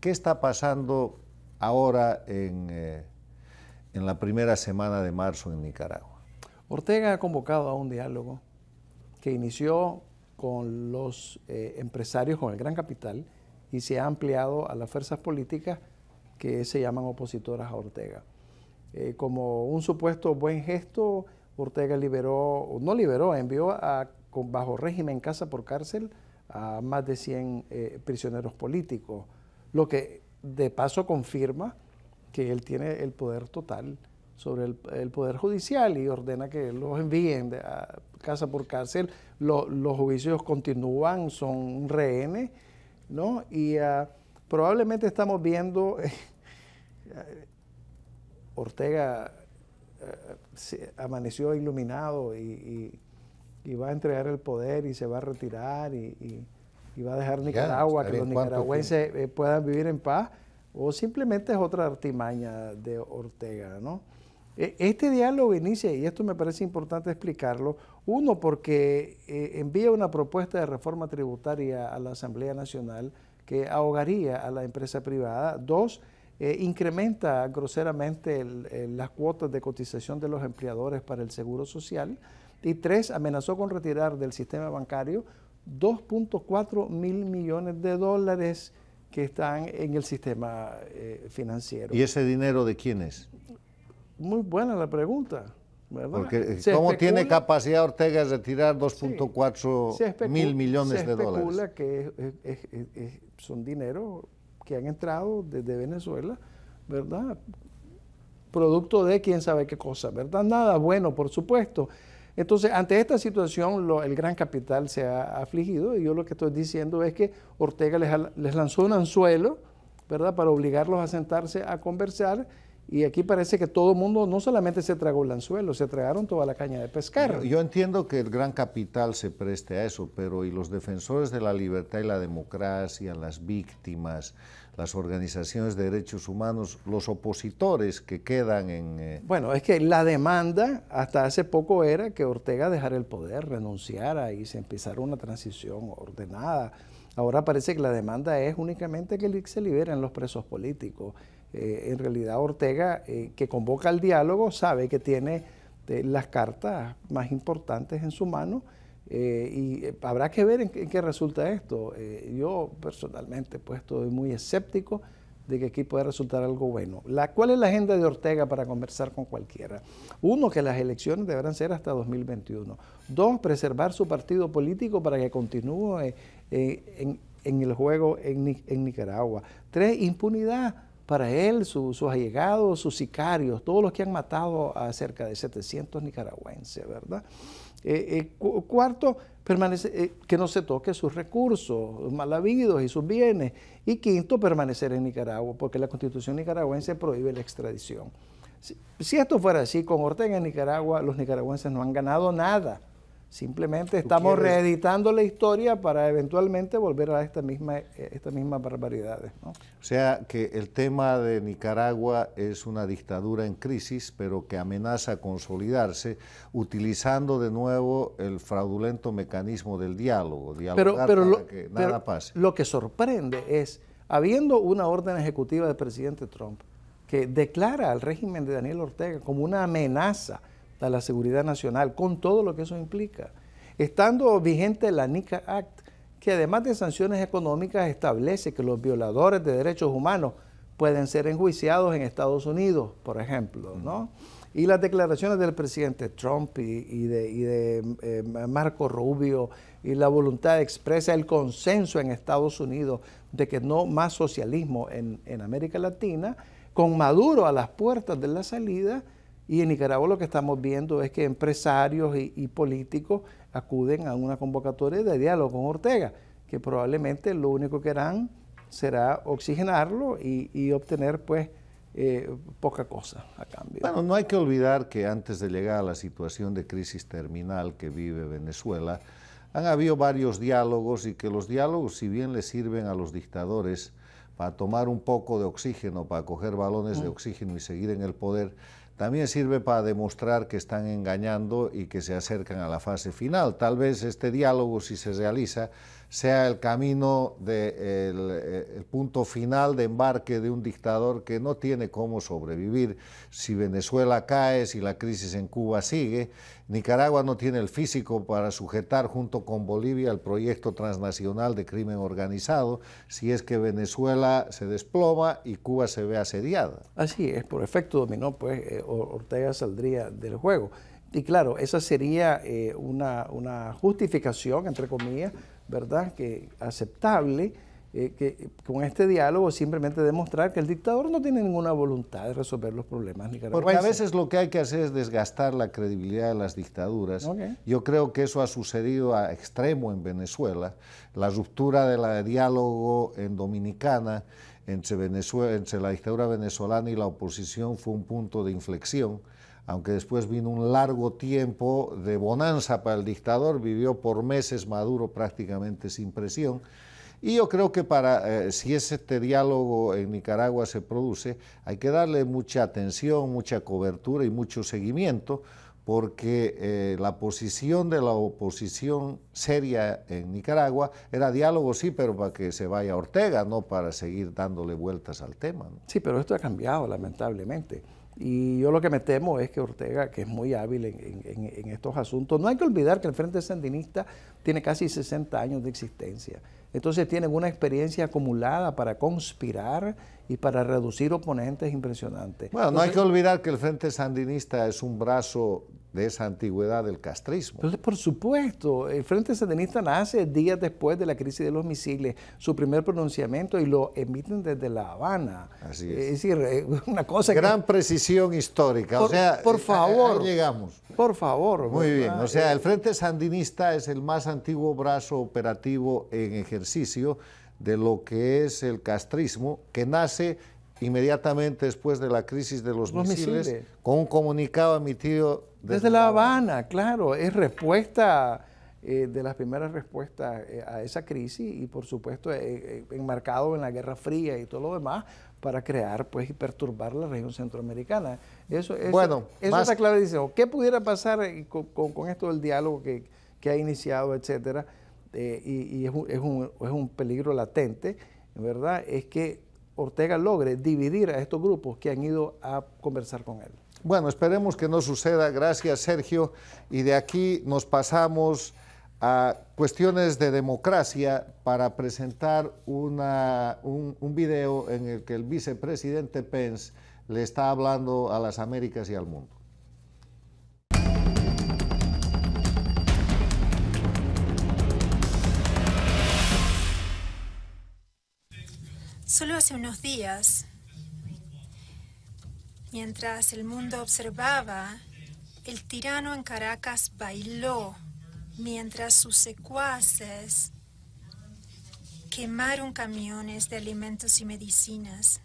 ¿Qué está pasando ahora eh, en, la primera semana de marzo en Nicaragua? Ortega ha convocado a un diálogo que inició con los eh, empresarios, con el gran capital, y se ha ampliado a las fuerzas políticas que se llaman opositoras a Ortega. Eh, como un supuesto buen gesto, Ortega liberó, no liberó, envió a, bajo régimen casa por cárcel a más de 100 prisioneros políticos. Lo que de paso confirma que él tiene el poder total sobre el, poder judicial y ordena que los envíen a, casa por cárcel. los juicios continúan, son rehenes, ¿no? Y ah, probablemente estamos viendo eh, eh, Ortega eh, amaneció iluminado y, y, va a entregar el poder y se va a retirar y y va a dejar Nicaragua, que los nicaragüenses eh, puedan vivir en paz, o simplemente es otra artimaña de Ortega, ¿no? E, este diálogo inicia, y esto me parece importante explicarlo, uno, porque eh, envía una propuesta de reforma tributaria a la Asamblea Nacional que ahogaría a la empresa privada, dos, eh, incrementa groseramente las cuotas de cotización de los empleadores para el Seguro Social, y tres, amenazó con retirar del sistema bancario 2.4 mil millones de dólares que están en el sistema eh, financiero. ¿Y ese dinero de quién es? Muy buena la pregunta. Eh, ¿cómo tiene capacidad Ortega de retirar 2.4 mil millones de dólares? Se que son dinero que han entrado desde Venezuela, ¿verdad? Producto de quién sabe qué cosa, ¿verdad? Nada bueno, por supuesto. Entonces, ante esta situación, el gran capital se ha afligido y yo lo que estoy diciendo es que Ortega les, lanzó un anzuelo, ¿verdad?, para obligarlos a sentarse a conversar. Y aquí parece que todo el mundo no solamente se tragó el anzuelo, se tragaron toda la caña de pescar. yo, entiendo que el gran capital se preste a eso, pero ¿y los defensores de la libertad y la democracia, las víctimas, las organizaciones de derechos humanos, los opositores que quedan en... Eh, bueno, es que la demanda hasta hace poco era que Ortega dejara el poder, renunciara y se empezara una transición ordenada. Ahora parece que la demanda es únicamente que se liberen los presos políticos. Eh, en realidad Ortega, eh, que convoca al diálogo, sabe que tiene las cartas más importantes en su mano eh, y eh, habrá que ver en, qué resulta esto. Eh, yo personalmente pues estoy muy escéptico de que aquí pueda resultar algo bueno. La, ¿Cuál es la agenda de Ortega para conversar con cualquiera? Uno, que las elecciones deberán ser hasta 2021. Dos, preservar su partido político para que continúe en, el juego en, Nicaragua. Tres, impunidad para él, sus allegados, sus sicarios, todos los que han matado a cerca de 700 nicaragüenses, ¿verdad? Eh, eh, cuarto, permanecer, eh, que no se toque sus recursos mal habidos y sus bienes. Y quinto, permanecer en Nicaragua, porque la constitución nicaragüense prohíbe la extradición. si esto fuera así, con Ortega en Nicaragua, los nicaragüenses no han ganado nada Simplemente estamos reeditando la historia para eventualmente volver a estas mismas misma eh, barbaridades. O sea que el tema de Nicaragua es una dictadura en crisis, pero que amenaza consolidarse utilizando de nuevo el fraudulento mecanismo del diálogo, dialogar pero, que nada pase. Lo que sorprende es, habiendo una orden ejecutiva del presidente Trump que declara al régimen de Daniel Ortega como una amenaza a la seguridad nacional, con todo lo que eso implica. Estando vigente la NICA Act, que además de sanciones económicas establece que los violadores de derechos humanos pueden ser enjuiciados en Estados Unidos, por ejemplo, ¿no? Y las declaraciones del presidente Trump y, de, de eh, Marco Rubio y la voluntad expresa, el consenso en Estados Unidos de que no más socialismo en, en América Latina, con Maduro a las puertas de la salida, y en Nicaragua lo que estamos viendo es que empresarios y, políticos acuden a una convocatoria de diálogo con Ortega, que probablemente lo único que harán será oxigenarlo y, obtener pues eh, poca cosa a cambio. Bueno, no hay que olvidar que antes de llegar a la situación de crisis terminal que vive Venezuela, han habido varios diálogos y que los diálogos, si bien les sirven a los dictadores para tomar un poco de oxígeno, para coger balones de mm. oxígeno y seguir en el poder, también sirve para demostrar que están engañando y que se acercan a la fase final. Tal vez este diálogo, si se realiza, sea el camino del eh, el, punto final de embarque de un dictador que no tiene cómo sobrevivir. Si Venezuela cae, si la crisis en Cuba sigue, Nicaragua no tiene el físico para sujetar junto con Bolivia el proyecto transnacional de crimen organizado si es que Venezuela se desploma y Cuba se ve asediada. Así es, por efecto dominó, pues eh, Ortega saldría del juego. Y claro, esa sería eh, una, una justificación, entre comillas, ¿verdad?, que aceptable, eh, que con este diálogo simplemente demostrar que el dictador no tiene ninguna voluntad de resolver los problemas nicaragüenses. Porque a veces lo que hay que hacer es desgastar la credibilidad de las dictaduras. Yo creo que eso ha sucedido a extremo en Venezuela. La ruptura del diálogo en Dominicana entre, Venezuela, entre la dictadura venezolana y la oposición fue un punto de inflexión aunque después vino un largo tiempo de bonanza para el dictador, vivió por meses Maduro prácticamente sin presión. Y yo creo que para, eh, si este diálogo en Nicaragua se produce, hay que darle mucha atención, mucha cobertura y mucho seguimiento, porque eh, la posición de la oposición seria en Nicaragua era diálogo, sí, pero para que se vaya Ortega, no para seguir dándole vueltas al tema. Sí, pero esto ha cambiado, lamentablemente. Y yo lo que me temo es que Ortega, que es muy hábil en, estos asuntos, no hay que olvidar que el Frente Sandinista tiene casi 60 años de existencia. Entonces tienen una experiencia acumulada para conspirar y para reducir oponentes impresionantes. Bueno, no hay que olvidar que el Frente Sandinista es un brazo de esa antigüedad del castrismo. por supuesto, el Frente Sandinista nace días después de la crisis de los misiles, su primer pronunciamiento y lo emiten desde La Habana. es. decir, eh, una cosa Gran precisión histórica. Por, o sea, por eh, favor. llegamos. Por favor. Muy bien. O sea, eh, el Frente Sandinista es el más antiguo brazo operativo en ejercicio de lo que es el castrismo, que nace inmediatamente después de la crisis de los, misiles, con un comunicado emitido desde, La Habana, claro, es respuesta eh, de las primeras respuestas eh, a esa crisis y por supuesto eh, enmarcado en la Guerra Fría y todo lo demás para crear pues y perturbar la región centroamericana. Eso, es bueno, eso más... está oh, ¿Qué pudiera pasar con, esto del diálogo que, ha iniciado, etcétera? y, es, un, es un peligro latente, ¿verdad? Es que Ortega logre dividir a estos grupos que han ido a conversar con él. Bueno, esperemos que no suceda. Gracias, Sergio. Y de aquí nos pasamos a cuestiones de democracia para presentar un, un, video en el que el vicepresidente Pence le está hablando a las Américas y al mundo. Solo hace unos días, Mientras el mundo observaba, el tirano en Caracas bailó, mientras sus secuaces quemaron camiones de alimentos y medicinas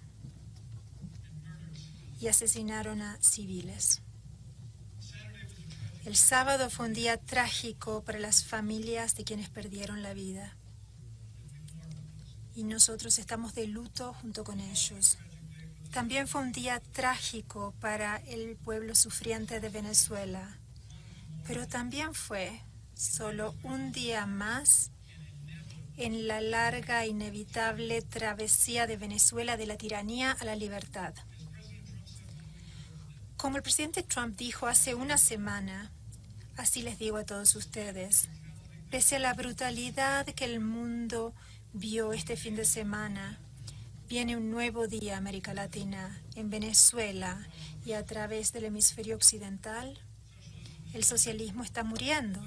y asesinaron a civiles. El sábado fue un día trágico para las familias de quienes perdieron la vida. Y nosotros estamos de luto junto con ellos. También fue un día trágico para el pueblo sufriente de Venezuela, pero también fue solo un día más en la larga e inevitable travesía de Venezuela de la tiranía a la libertad. Como el presidente Trump dijo hace una semana, así les digo a todos ustedes, pese a la brutalidad que el mundo vio este fin de semana, Viene un nuevo día, América Latina, en Venezuela y a través del hemisferio occidental. El socialismo está muriendo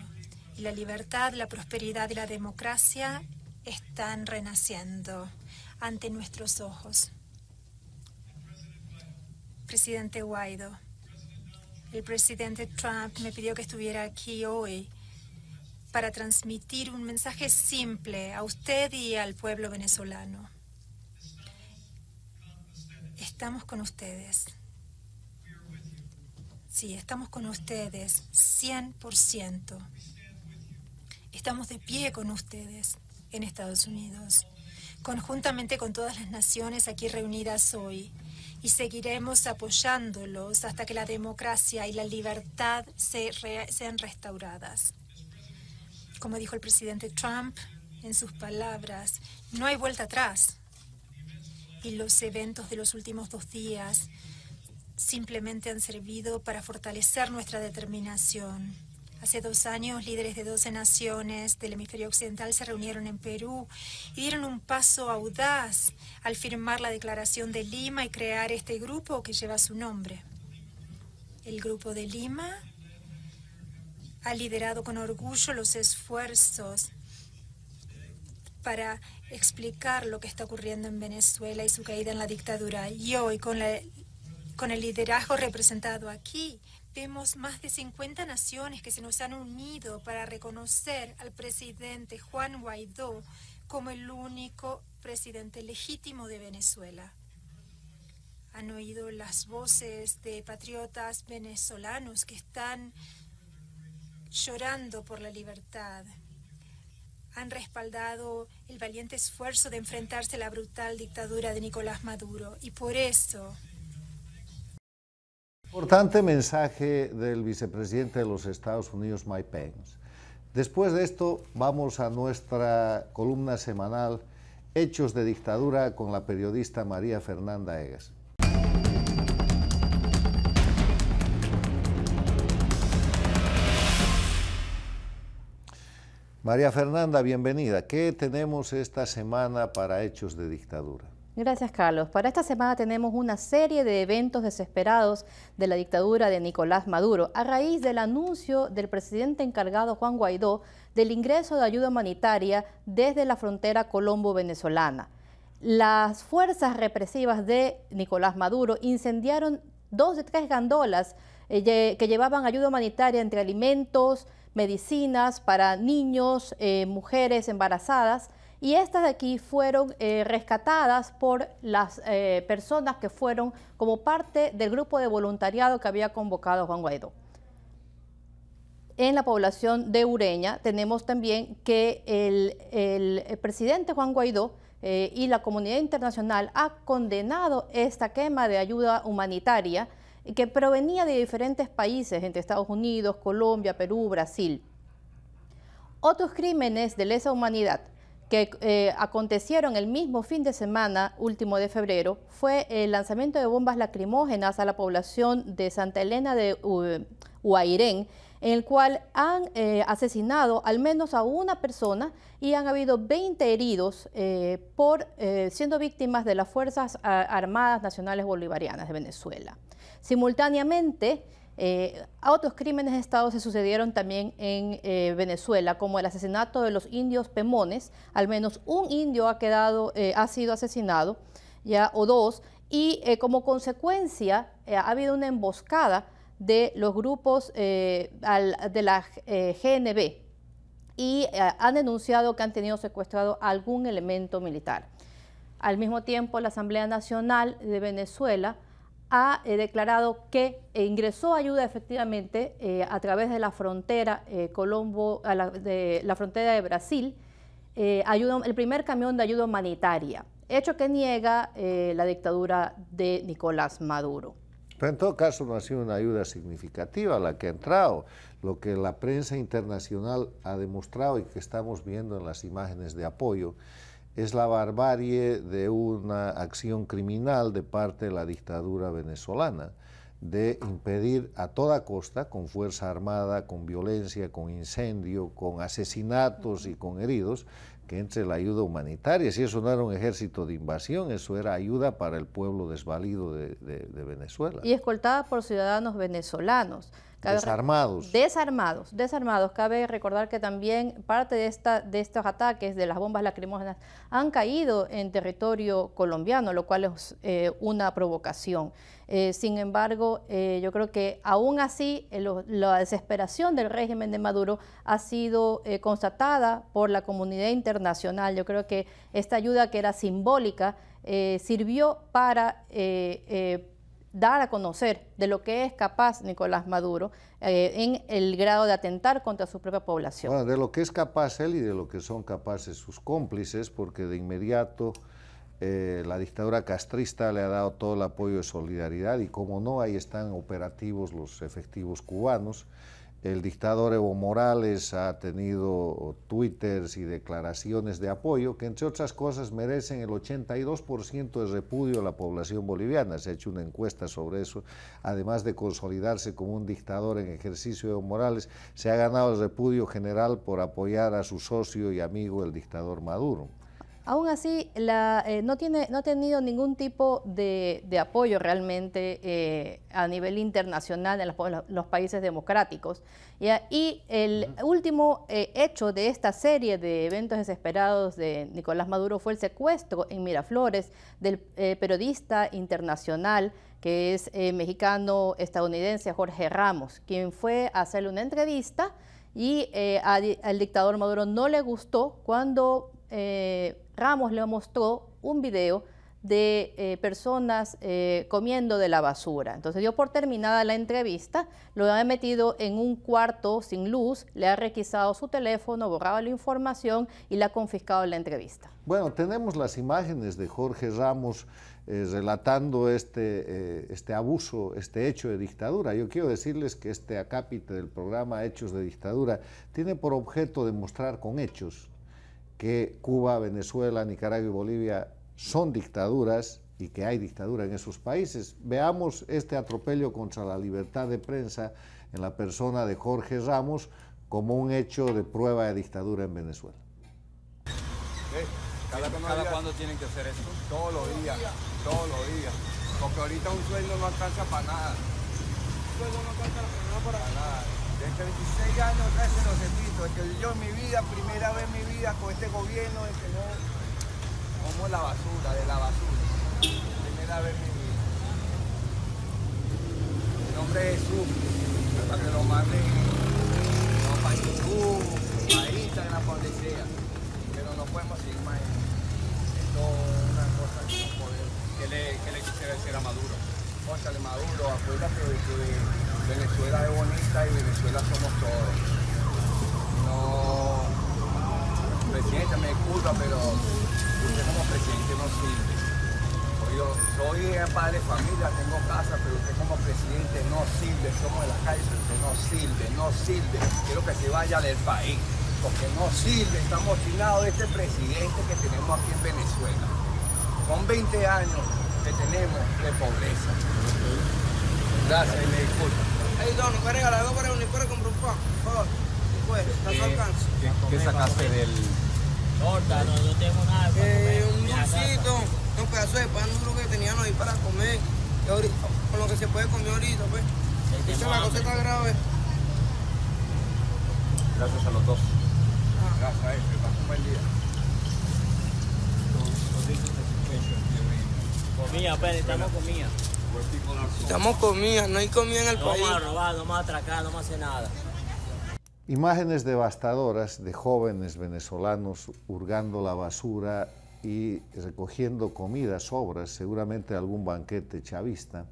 y la libertad, la prosperidad y la democracia están renaciendo ante nuestros ojos. Presidente Guaido, el presidente Trump me pidió que estuviera aquí hoy para transmitir un mensaje simple a usted y al pueblo venezolano. Estamos con ustedes. Sí, estamos con ustedes, 100%. Estamos de pie con ustedes en Estados Unidos, conjuntamente con todas las naciones aquí reunidas hoy, y seguiremos apoyándolos hasta que la democracia y la libertad sean restauradas. Como dijo el presidente Trump en sus palabras, no hay vuelta atrás y los eventos de los últimos dos días simplemente han servido para fortalecer nuestra determinación. Hace dos años, líderes de 12 naciones del hemisferio occidental se reunieron en Perú y dieron un paso audaz al firmar la Declaración de Lima y crear este grupo que lleva su nombre. El Grupo de Lima ha liderado con orgullo los esfuerzos para explicar lo que está ocurriendo en Venezuela y su caída en la dictadura. Y hoy, con, el liderazgo representado aquí, vemos más de 50 naciones que se nos han unido para reconocer al presidente Juan Guaidó como el único presidente legítimo de Venezuela. Han oído las voces de patriotas venezolanos que están llorando por la libertad han respaldado el valiente esfuerzo de enfrentarse a la brutal dictadura de Nicolás Maduro. Y por eso... Importante mensaje del vicepresidente de los Estados Unidos, Mike Pence. Después de esto, vamos a nuestra columna semanal Hechos de Dictadura con la periodista María Fernanda Egas. María Fernanda, bienvenida. ¿Qué tenemos esta semana para Hechos de Dictadura? Gracias, Carlos. Para esta semana tenemos una serie de eventos desesperados de la dictadura de Nicolás Maduro, a raíz del anuncio del presidente encargado Juan Guaidó del ingreso de ayuda humanitaria desde la frontera colombo-venezolana. Las fuerzas represivas de Nicolás Maduro incendiaron dos de tres gandolas eh, que llevaban ayuda humanitaria entre alimentos, medicinas para niños, eh, mujeres embarazadas. Y estas de aquí fueron eh, rescatadas por las eh, personas que fueron como parte del grupo de voluntariado que había convocado Juan Guaidó. En la población de Ureña tenemos también que el, presidente Juan Guaidó y la comunidad internacional ha condenado esta quema de ayuda humanitaria que provenía de diferentes países, entre Estados Unidos, Colombia, Perú, Brasil. Otros crímenes de lesa humanidad que eh, acontecieron el mismo fin de semana, último de febrero, fue el lanzamiento de bombas lacrimógenas a la población de Santa Elena de Huairén, en el cual han eh, asesinado al menos a una persona y han habido 20 heridos eh, por siendo víctimas de las Fuerzas Armadas Nacionales Bolivarianas de Venezuela. Simultáneamente, eh, otros crímenes de Estado se sucedieron también en eh, Venezuela, como el asesinato de los indios Pemones. Al menos un indio ha, quedado, eh, ha sido asesinado, ya, o dos, y como consecuencia ha habido una emboscada de los grupos de la GNB y han denunciado que han tenido secuestrado algún elemento militar. Al mismo tiempo, la Asamblea Nacional de Venezuela ha eh, declarado que ingresó ayuda efectivamente eh, a través de la frontera eh, Colombo, la, de la frontera de Brasil, el primer camión de ayuda humanitaria, hecho que niega la dictadura de Nicolás Maduro. Pero en todo caso no ha sido una ayuda significativa la que ha entrado. Lo que la prensa internacional ha demostrado y que estamos viendo en las imágenes de apoyo es la barbarie de una acción criminal de parte de la dictadura venezolana, de impedir a toda costa, con fuerza armada, con violencia, con incendio, con asesinatos y con heridos, que entre la ayuda humanitaria. Si eso no era un ejército de invasión, eso era ayuda para el pueblo desvalido de, Venezuela. Y escoltada por ciudadanos venezolanos desarmados. Desarmados, desarmados. Cabe recordar que también parte de, esta, de estos ataques de las bombas lacrimógenas han caído en territorio colombiano, lo cual es eh, una provocación. Eh, sin embargo, eh, yo creo que aún así la desesperación del régimen de Maduro ha sido constatada por la comunidad internacional. Yo creo que esta ayuda que era simbólica sirvió para dar a conocer de lo que es capaz Nicolás Maduro eh, en el grado de atentar contra su propia población. de lo que es capaz él y de lo que son capaces sus cómplices, porque de inmediato eh, la dictadura castrista le ha dado todo el apoyo de solidaridad y como no, ahí están operativos los efectivos cubanos. El dictador Evo Morales ha tenido twitters y declaraciones de apoyo que, entre otras cosas, merecen el 82% de repudio a la población boliviana. Se ha hecho una encuesta sobre eso. Además de consolidarse como un dictador en ejercicio, Evo Morales se ha ganado el repudio general por apoyar a su socio y amigo, el dictador Maduro. Aún así, eh, no, ha tenido ningún tipo de, apoyo realmente eh, a nivel internacional en los, países democráticos. Y el último eh, hecho de esta serie de eventos desesperados de Nicolás Maduro fue el secuestro en Miraflores del periodista internacional que es mexicano-estadounidense Jorge Ramos, quien fue a hacerle una entrevista y al dictador Maduro no le gustó cuando... Ramos le mostró un video de eh, personas eh, comiendo de la basura. Entonces dio por terminada la entrevista, lo ha metido en un cuarto sin luz, le ha requisado su teléfono, borraba la información y le ha confiscado la entrevista. Bueno, tenemos las imágenes de Jorge Ramos eh, relatando este, este abuso, este hecho de dictadura. Yo quiero decirles que este acápite del programa Hechos de Dictadura tiene por objeto demostrar con hechos que Cuba, Venezuela, Nicaragua y Bolivia son dictaduras y que hay dictadura en esos países. Veamos este atropello contra la libertad de prensa en la persona de Jorge Ramos como un hecho de prueba de dictadura en Venezuela. ¿Cada, cuando cuándo tienen que hacer esto? Todos los días, todos los días. Porque ahorita un sueldo no alcanza para nada. Un sueldo no alcanza para nada. Desde 26 años ya se lo repito, es que yo en mi vida, primera vez en mi vida con este gobierno, es que no como la basura, de la basura. Primera vez en mi vida. Mi nombre es Jesús, para que lo manden no, para YouTube, para Instagram, para donde sea. Pero no podemos seguir más. Esto es una cosa que no podemos. ¿Qué le, le quisiera decir a Maduro? Maduro, acuérdate de que Venezuela es bonita y Venezuela somos todos. No, presidente, me disculpa, pero usted como presidente no sirve. Pues yo soy padre de familia, tengo casa, pero usted como presidente no sirve, somos de la calle, usted no sirve, no sirve. Quiero que se vaya del país, porque no sirve, estamos chinados de este presidente que tenemos aquí en Venezuela. Son 20 años que tenemos de pobreza. Gracias y me disculpo. Hey, don, ¿me regala algo para un para comprar un pan? Por favor. Pues, no eh, a su ¿Qué, qué sacaste del...? Torta, no, no tengo nada para eh, comer. un dulcito, un pedazo de pan duro que teníamos ahí para comer. y ahorita, con lo que se puede comer ahorita, pues. Esa la cosa está grave. Gracias a los dos. Ah. Gracias a él, que este, buen día estamos comida. Estamos no hay comida en el país. No vamos a no no nada. Imágenes devastadoras de jóvenes venezolanos hurgando la basura y recogiendo comida, sobras, seguramente algún banquete chavista,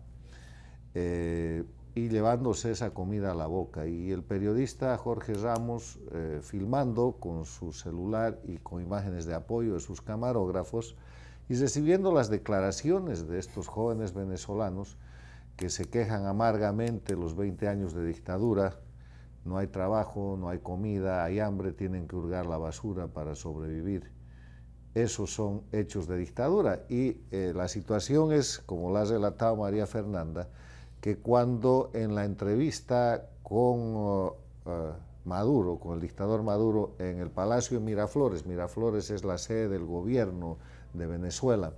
eh, y llevándose esa comida a la boca. Y el periodista Jorge Ramos, eh, filmando con su celular y con imágenes de apoyo de sus camarógrafos, y recibiendo las declaraciones de estos jóvenes venezolanos que se quejan amargamente los 20 años de dictadura, no hay trabajo, no hay comida, hay hambre, tienen que hurgar la basura para sobrevivir. Esos son hechos de dictadura y eh, la situación es, como la ha relatado María Fernanda, que cuando en la entrevista con oh, eh, Maduro, con el dictador Maduro, en el Palacio de Miraflores, Miraflores es la sede del gobierno, de Venezuela.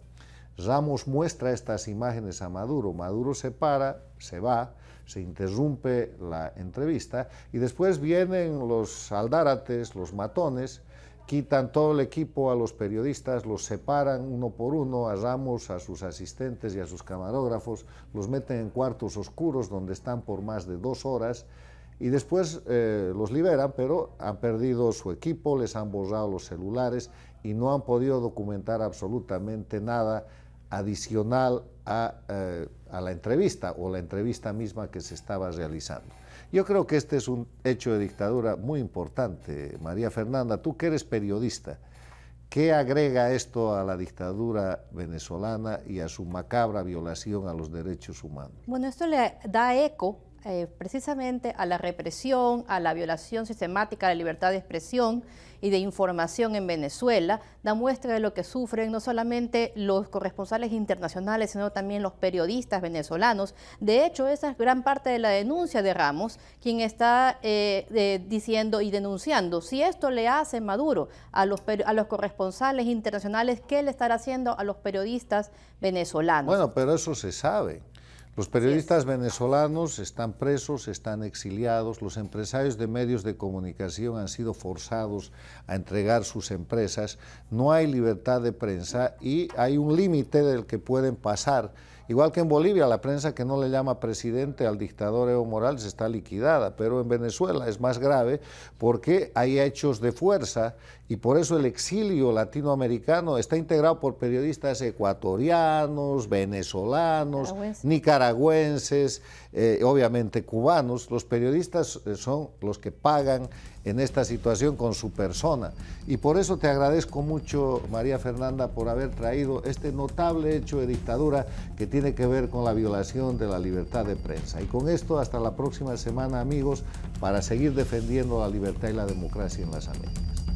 Ramos muestra estas imágenes a Maduro. Maduro se para, se va, se interrumpe la entrevista y después vienen los aldárates, los matones, quitan todo el equipo a los periodistas, los separan uno por uno, a Ramos, a sus asistentes y a sus camarógrafos, los meten en cuartos oscuros donde están por más de dos horas y después eh, los liberan, pero han perdido su equipo, les han borrado los celulares y no han podido documentar absolutamente nada adicional a, eh, a, la entrevista o la entrevista misma que se estaba realizando. Yo creo que este es un hecho de dictadura muy importante. María Fernanda, tú que eres periodista, ¿qué agrega esto a la dictadura venezolana y a su macabra violación a los derechos humanos? Bueno, esto le da eco eh, precisamente a la represión, a la violación sistemática de la libertad de expresión y de información en Venezuela, da muestra de lo que sufren no solamente los corresponsales internacionales, sino también los periodistas venezolanos. De hecho, esa es gran parte de la denuncia de Ramos, quien está eh, diciendo y denunciando, si esto le hace Maduro a los, a los corresponsales internacionales, ¿qué le estará haciendo a los periodistas venezolanos? Bueno, pero eso se sabe. Los periodistas venezolanos están presos, están exiliados, los empresarios de medios de comunicación han sido forzados a entregar sus empresas, no hay libertad de prensa y hay un límite del que pueden pasar Igual que en Bolivia, la prensa que no le llama presidente al dictador Evo Morales está liquidada, pero en Venezuela es más grave porque hay hechos de fuerza y por eso el exilio latinoamericano está integrado por periodistas ecuatorianos, venezolanos, nicaragüenses, eh, obviamente cubanos. Los periodistas eh, son los que pagan en esta situación con su persona. Y por eso te agradezco mucho, María Fernanda, por haber traído este notable hecho de dictadura que tiene que ver con la violación de la libertad de prensa. Y con esto, hasta la próxima semana, amigos, para seguir defendiendo la libertad y la democracia en las Américas.